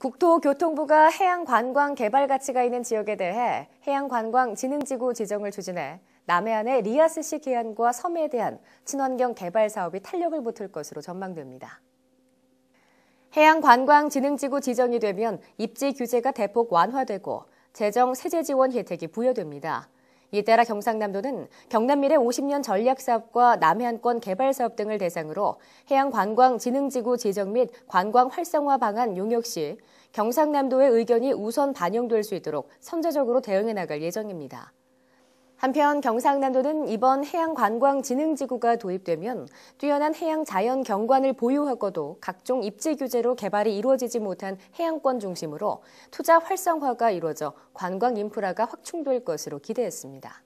국토교통부가 해양관광 개발 가치가 있는 지역에 대해 해양관광진흥지구 지정을 추진해 남해안의 리아스시 해안과 섬에 대한 친환경 개발 사업이 탄력을 붙을 것으로 전망됩니다. 해양관광진흥지구 지정이 되면 입지 규제가 대폭 완화되고 재정 세제 지원 혜택이 부여됩니다. 이에 따라 경상남도는 경남 미래 50년 전략사업과 남해안권 개발사업 등을 대상으로 해양관광진흥지구 지정 및 관광 활성화 방안 용역 시 경상남도의 의견이 우선 반영될 수 있도록 선제적으로 대응해 나갈 예정입니다. 한편 경상남도는 이번 해양관광진흥지구가 도입되면 뛰어난 해양 자연 경관을 보유하고도 각종 입지 규제로 개발이 이루어지지 못한 해양권 중심으로 투자 활성화가 이루어져 관광 인프라가 확충될 것으로 기대했습니다.